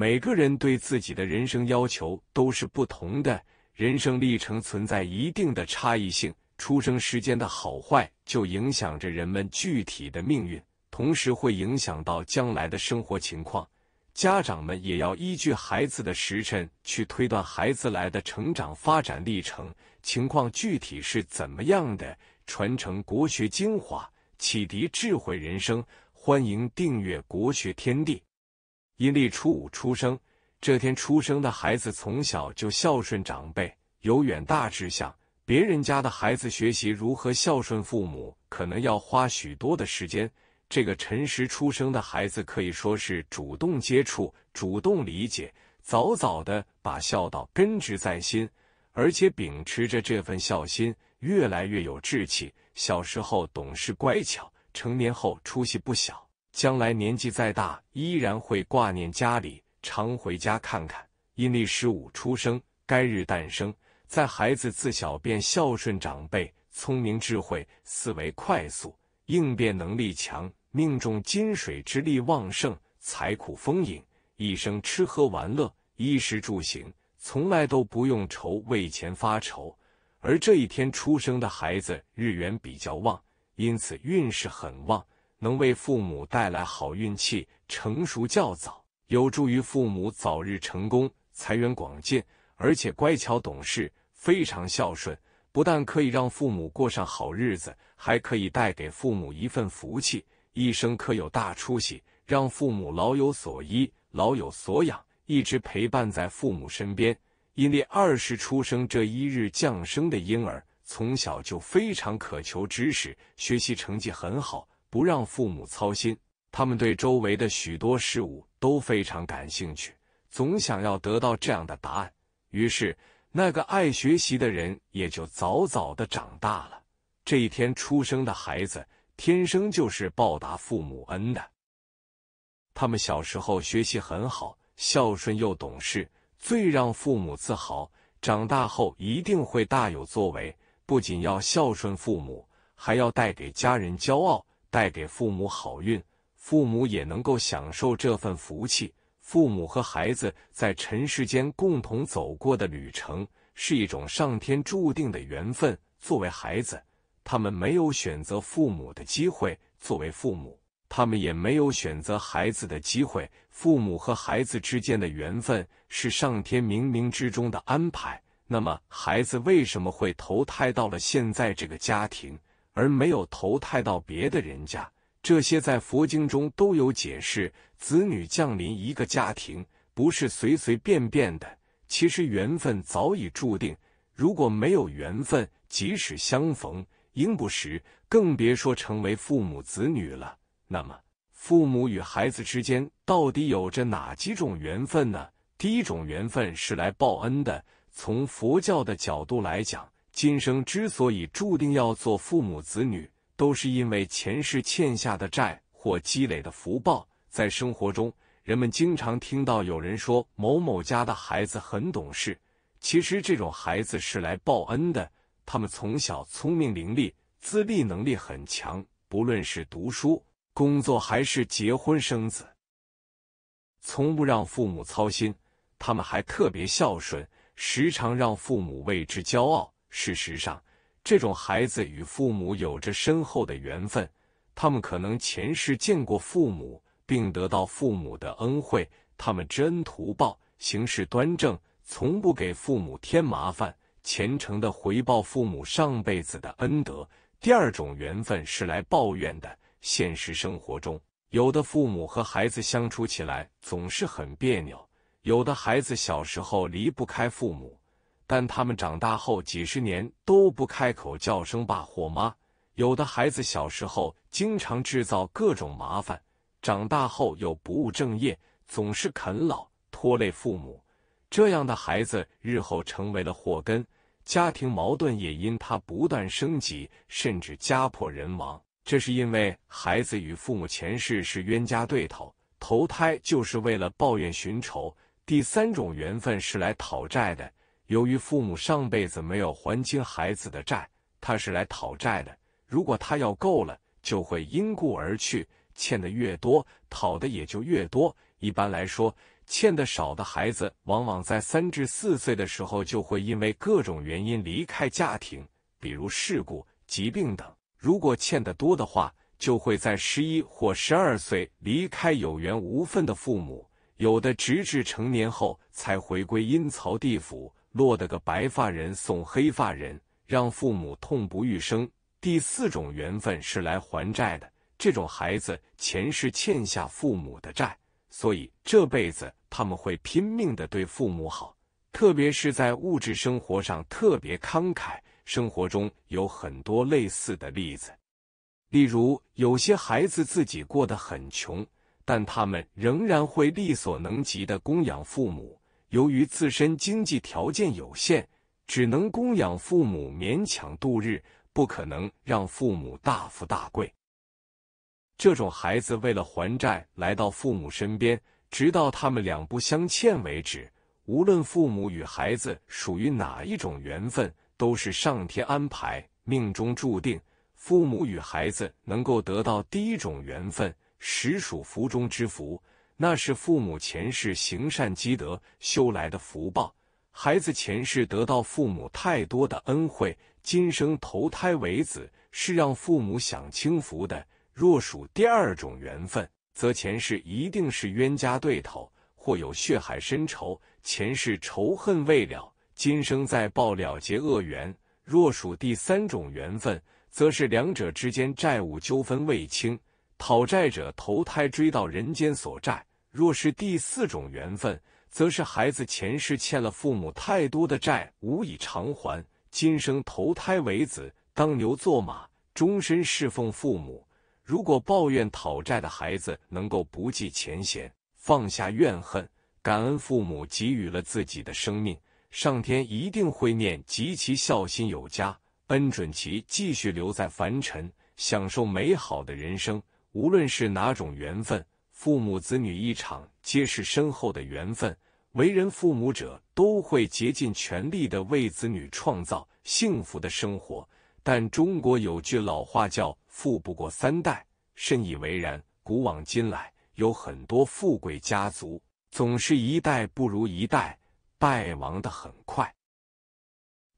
每个人对自己的人生要求都是不同的，人生历程存在一定的差异性。出生时间的好坏就影响着人们具体的命运，同时会影响到将来的生活情况。家长们也要依据孩子的时辰去推断孩子来的成长发展历程情况具体是怎么样的。传承国学精华，启迪智慧人生，欢迎订阅《国学天地》。阴历初五出生，这天出生的孩子从小就孝顺长辈，有远大志向。别人家的孩子学习如何孝顺父母，可能要花许多的时间。这个辰时出生的孩子可以说是主动接触、主动理解，早早的把孝道根植在心，而且秉持着这份孝心，越来越有志气。小时候懂事乖巧，成年后出息不小。将来年纪再大，依然会挂念家里，常回家看看。阴历十五出生，该日诞生，在孩子自小便孝顺长辈，聪明智慧，思维快速，应变能力强。命中金水之力旺盛，财库丰盈，一生吃喝玩乐、衣食住行从来都不用愁，为钱发愁。而这一天出生的孩子，日元比较旺，因此运势很旺。能为父母带来好运气，成熟较早，有助于父母早日成功，财源广进，而且乖巧懂事，非常孝顺。不但可以让父母过上好日子，还可以带给父母一份福气，一生可有大出息，让父母老有所依，老有所养，一直陪伴在父母身边。因为二十出生这一日降生的婴儿，从小就非常渴求知识，学习成绩很好。不让父母操心，他们对周围的许多事物都非常感兴趣，总想要得到这样的答案。于是，那个爱学习的人也就早早的长大了。这一天出生的孩子，天生就是报答父母恩的。他们小时候学习很好，孝顺又懂事，最让父母自豪。长大后一定会大有作为，不仅要孝顺父母，还要带给家人骄傲。带给父母好运，父母也能够享受这份福气。父母和孩子在尘世间共同走过的旅程，是一种上天注定的缘分。作为孩子，他们没有选择父母的机会；作为父母，他们也没有选择孩子的机会。父母和孩子之间的缘分是上天冥冥之中的安排。那么，孩子为什么会投胎到了现在这个家庭？而没有投胎到别的人家，这些在佛经中都有解释。子女降临一个家庭，不是随随便便的，其实缘分早已注定。如果没有缘分，即使相逢，应不识，更别说成为父母子女了。那么，父母与孩子之间到底有着哪几种缘分呢？第一种缘分是来报恩的，从佛教的角度来讲。今生之所以注定要做父母子女，都是因为前世欠下的债或积累的福报。在生活中，人们经常听到有人说：“某某家的孩子很懂事。”其实，这种孩子是来报恩的。他们从小聪明伶俐，自立能力很强，不论是读书、工作还是结婚生子，从不让父母操心。他们还特别孝顺，时常让父母为之骄傲。事实上，这种孩子与父母有着深厚的缘分，他们可能前世见过父母，并得到父母的恩惠，他们知恩图报，行事端正，从不给父母添麻烦，虔诚的回报父母上辈子的恩德。第二种缘分是来抱怨的。现实生活中，有的父母和孩子相处起来总是很别扭，有的孩子小时候离不开父母。但他们长大后几十年都不开口叫声爸或妈。有的孩子小时候经常制造各种麻烦，长大后又不务正业，总是啃老，拖累父母。这样的孩子日后成为了祸根，家庭矛盾也因他不断升级，甚至家破人亡。这是因为孩子与父母前世是冤家对头，投胎就是为了抱怨寻仇。第三种缘分是来讨债的。由于父母上辈子没有还清孩子的债，他是来讨债的。如果他要够了，就会因故而去。欠的越多，讨的也就越多。一般来说，欠的少的孩子，往往在三至四岁的时候就会因为各种原因离开家庭，比如事故、疾病等。如果欠的多的话，就会在十一或十二岁离开有缘无份的父母，有的直至成年后才回归阴曹地府。落得个白发人送黑发人，让父母痛不欲生。第四种缘分是来还债的，这种孩子前世欠下父母的债，所以这辈子他们会拼命的对父母好，特别是在物质生活上特别慷慨。生活中有很多类似的例子，例如有些孩子自己过得很穷，但他们仍然会力所能及的供养父母。由于自身经济条件有限，只能供养父母勉强度日，不可能让父母大富大贵。这种孩子为了还债来到父母身边，直到他们两不相欠为止。无论父母与孩子属于哪一种缘分，都是上天安排，命中注定。父母与孩子能够得到第一种缘分，实属福中之福。那是父母前世行善积德修来的福报，孩子前世得到父母太多的恩惠，今生投胎为子是让父母享清福的。若属第二种缘分，则前世一定是冤家对头或有血海深仇，前世仇恨未了，今生再报了结恶缘。若属第三种缘分，则是两者之间债务纠纷未清，讨债者投胎追到人间索债。若是第四种缘分，则是孩子前世欠了父母太多的债，无以偿还，今生投胎为子，当牛做马，终身侍奉父母。如果抱怨讨债的孩子能够不计前嫌，放下怨恨，感恩父母给予了自己的生命，上天一定会念及其孝心有加，恩准其继续留在凡尘，享受美好的人生。无论是哪种缘分。父母子女一场，皆是深厚的缘分。为人父母者，都会竭尽全力的为子女创造幸福的生活。但中国有句老话叫“富不过三代”，深以为然。古往今来，有很多富贵家族，总是一代不如一代，败亡的很快。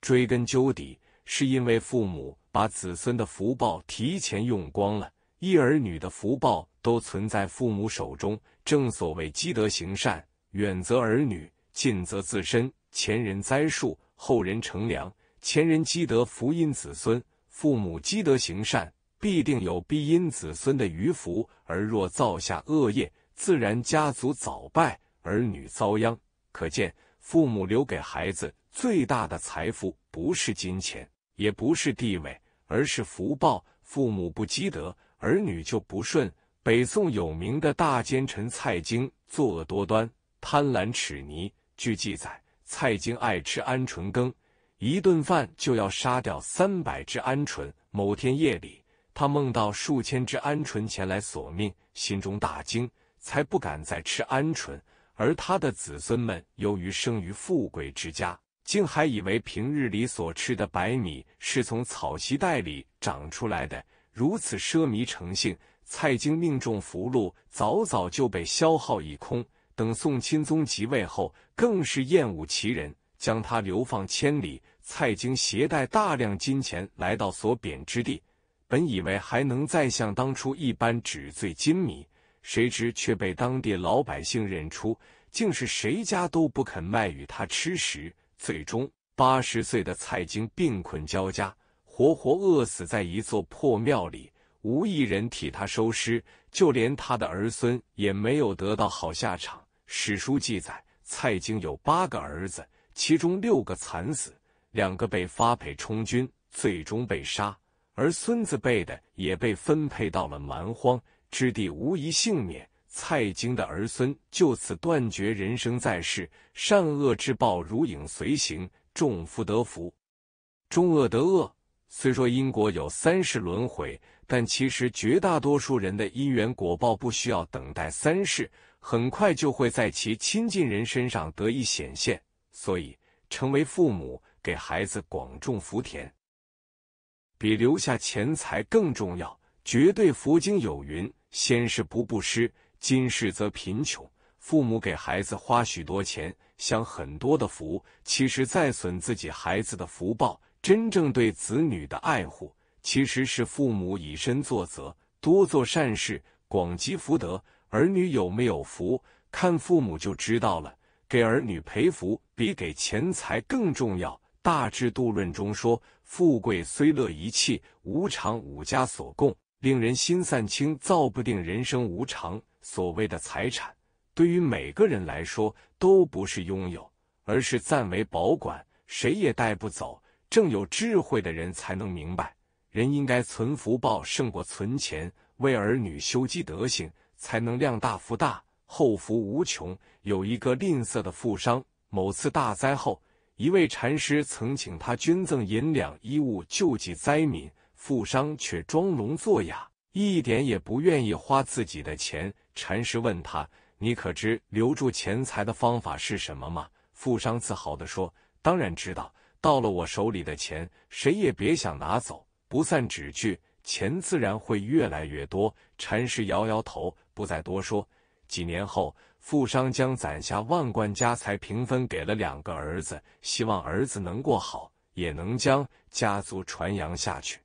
追根究底，是因为父母把子孙的福报提前用光了。一儿女的福报都存在父母手中，正所谓积德行善，远则儿女，近则自身。前人栽树，后人乘凉；前人积德，福荫子孙；父母积德行善，必定有庇荫子孙的余福。而若造下恶业，自然家族早败，儿女遭殃。可见，父母留给孩子最大的财富，不是金钱，也不是地位，而是福报。父母不积德。儿女就不顺。北宋有名的大奸臣蔡京，作恶多端，贪婪齿泥。据记载，蔡京爱吃鹌鹑羹，一顿饭就要杀掉三百只鹌鹑。某天夜里，他梦到数千只鹌鹑前来索命，心中大惊，才不敢再吃鹌鹑。而他的子孙们，由于生于富贵之家，竟还以为平日里所吃的白米是从草席袋里长出来的。如此奢靡成性，蔡京命中福禄早早就被消耗一空。等宋钦宗即位后，更是厌恶其人，将他流放千里。蔡京携带大量金钱来到所贬之地，本以为还能再像当初一般纸醉金迷，谁知却被当地老百姓认出，竟是谁家都不肯卖与他吃食。最终，八十岁的蔡京病困交加。活活饿死在一座破庙里，无一人替他收尸，就连他的儿孙也没有得到好下场。史书记载，蔡京有八个儿子，其中六个惨死，两个被发配充军，最终被杀；而孙子辈的也被分配到了蛮荒之地，无一幸免。蔡京的儿孙就此断绝，人生在世，善恶之报如影随形，众福得福，中恶得恶。虽说英国有三世轮回，但其实绝大多数人的因缘果报不需要等待三世，很快就会在其亲近人身上得以显现。所以，成为父母，给孩子广种福田，比留下钱财更重要。绝对佛经有云：“先是不布施，今世则贫穷。”父母给孩子花许多钱，享很多的福，其实在损自己孩子的福报。真正对子女的爱护，其实是父母以身作则，多做善事，广积福德。儿女有没有福，看父母就知道了。给儿女培福，比给钱财更重要。《大智度论》中说：“富贵虽乐一切，无常五家所共，令人心散轻，造不定人生无常。”所谓的财产，对于每个人来说，都不是拥有，而是暂为保管，谁也带不走。正有智慧的人才能明白，人应该存福报胜过存钱，为儿女修积德行，才能量大福大，后福无穷。有一个吝啬的富商，某次大灾后，一位禅师曾请他捐赠银两、衣物救济灾民，富商却装聋作哑，一点也不愿意花自己的钱。禅师问他：“你可知留住钱财的方法是什么吗？”富商自豪的说：“当然知道。”到了我手里的钱，谁也别想拿走。不散纸去，钱自然会越来越多。禅师摇摇头，不再多说。几年后，富商将攒下万贯家财平分给了两个儿子，希望儿子能过好，也能将家族传扬下去。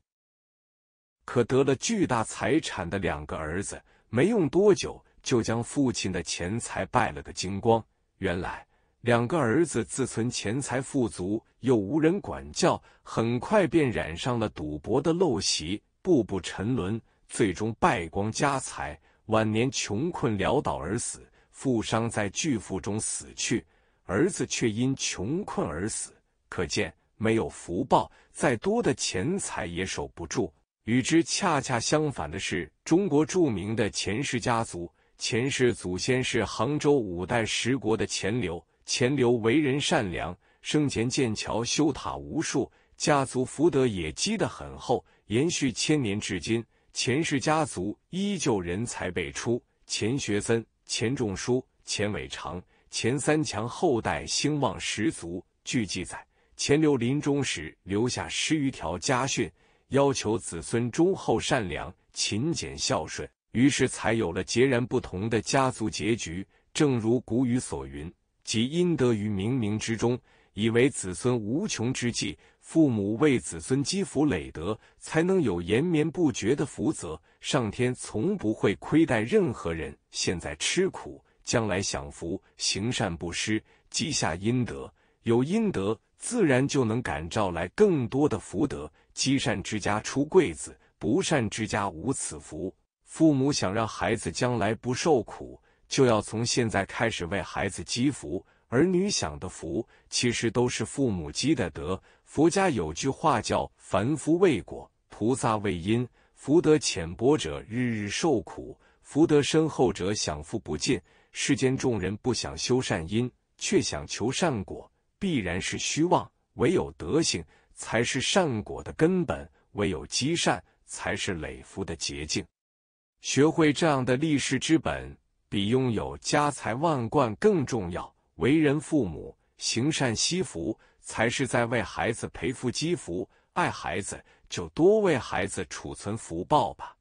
可得了巨大财产的两个儿子，没用多久就将父亲的钱财败了个精光。原来。两个儿子自存钱财富足，又无人管教，很快便染上了赌博的陋习，步步沉沦，最终败光家财，晚年穷困潦倒而死。富商在巨富中死去，儿子却因穷困而死。可见，没有福报，再多的钱财也守不住。与之恰恰相反的是，中国著名的钱氏家族，钱氏祖先是杭州五代十国的钱镠。钱流为人善良，生前建桥修塔无数，家族福德也积得很厚，延续千年至今。钱氏家族依旧人才辈出，钱学森、钱钟书、钱伟长、钱三强后代兴旺十足。据记载，钱流临终时留下十余条家训，要求子孙忠厚善良、勤俭孝顺，于是才有了截然不同的家族结局。正如古语所云。即阴德于冥冥之中，以为子孙无穷之际，父母为子孙积福累德，才能有延绵不绝的福泽。上天从不会亏待任何人。现在吃苦，将来享福。行善布施，积下阴德。有阴德，自然就能感召来更多的福德。积善之家出贵子，不善之家无此福。父母想让孩子将来不受苦。就要从现在开始为孩子积福，儿女享的福，其实都是父母积的德。佛家有句话叫“凡夫为果，菩萨为因”。福德浅薄者，日日受苦；福德深厚者，享福不尽。世间众人不想修善因，却想求善果，必然是虚妄。唯有德行，才是善果的根本；唯有积善，才是累福的捷径。学会这样的立世之本。比拥有家财万贯更重要。为人父母，行善惜福，才是在为孩子培福积福。爱孩子，就多为孩子储存福报吧。